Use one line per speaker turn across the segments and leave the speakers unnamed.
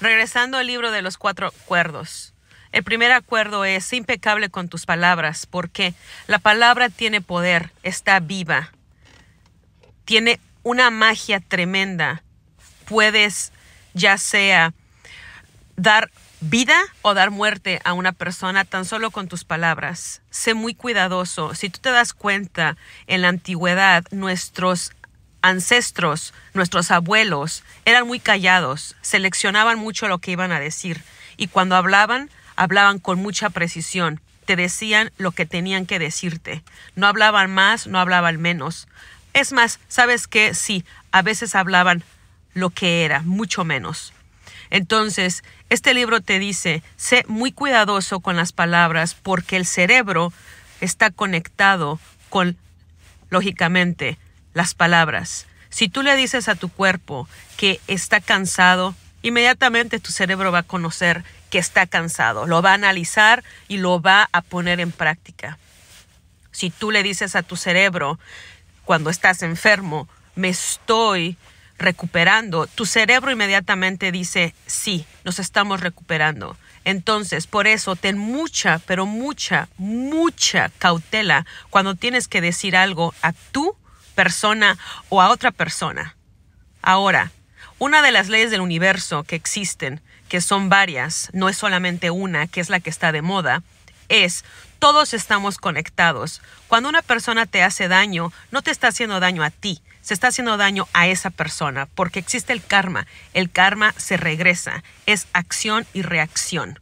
Regresando al libro de los cuatro acuerdos. El primer acuerdo es impecable con tus palabras, porque la palabra tiene poder, está viva, tiene una magia tremenda. Puedes ya sea dar vida o dar muerte a una persona tan solo con tus palabras. Sé muy cuidadoso. Si tú te das cuenta, en la antigüedad nuestros ancestros, nuestros abuelos, eran muy callados, seleccionaban mucho lo que iban a decir y cuando hablaban, hablaban con mucha precisión, te decían lo que tenían que decirte, no hablaban más, no hablaban menos. Es más, sabes que sí, a veces hablaban lo que era, mucho menos. Entonces, este libro te dice, sé muy cuidadoso con las palabras porque el cerebro está conectado con, lógicamente, las palabras. Si tú le dices a tu cuerpo que está cansado, inmediatamente tu cerebro va a conocer que está cansado, lo va a analizar y lo va a poner en práctica. Si tú le dices a tu cerebro cuando estás enfermo, me estoy recuperando, tu cerebro inmediatamente dice, sí, nos estamos recuperando. Entonces, por eso, ten mucha, pero mucha, mucha cautela cuando tienes que decir algo a tu persona o a otra persona. Ahora, una de las leyes del universo que existen, que son varias, no es solamente una, que es la que está de moda, es todos estamos conectados. Cuando una persona te hace daño, no te está haciendo daño a ti, se está haciendo daño a esa persona, porque existe el karma. El karma se regresa, es acción y reacción.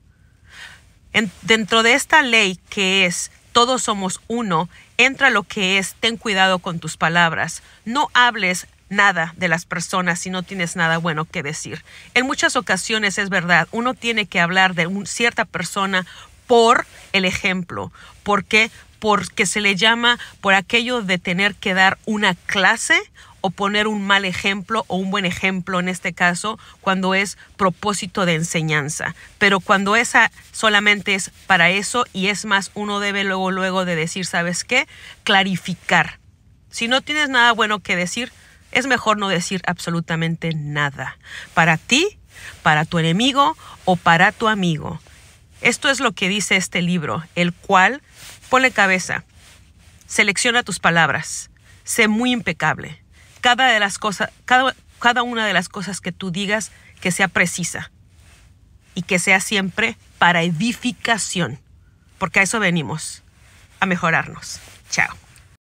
dentro de esta ley que es todos somos uno, entra lo que es, ten cuidado con tus palabras, no hables nada de las personas si no tienes nada bueno que decir. En muchas ocasiones es verdad, uno tiene que hablar de una cierta persona por el ejemplo, porque porque se le llama por aquello de tener que dar una clase poner un mal ejemplo o un buen ejemplo en este caso cuando es propósito de enseñanza. Pero cuando esa solamente es para eso y es más, uno debe luego, luego de decir, ¿sabes qué? Clarificar. Si no tienes nada bueno que decir, es mejor no decir absolutamente nada. Para ti, para tu enemigo o para tu amigo. Esto es lo que dice este libro, el cual, pone cabeza, selecciona tus palabras, sé muy impecable cada, de las cosas, cada, cada una de las cosas que tú digas que sea precisa y que sea siempre para edificación, porque a eso venimos, a mejorarnos. Chao.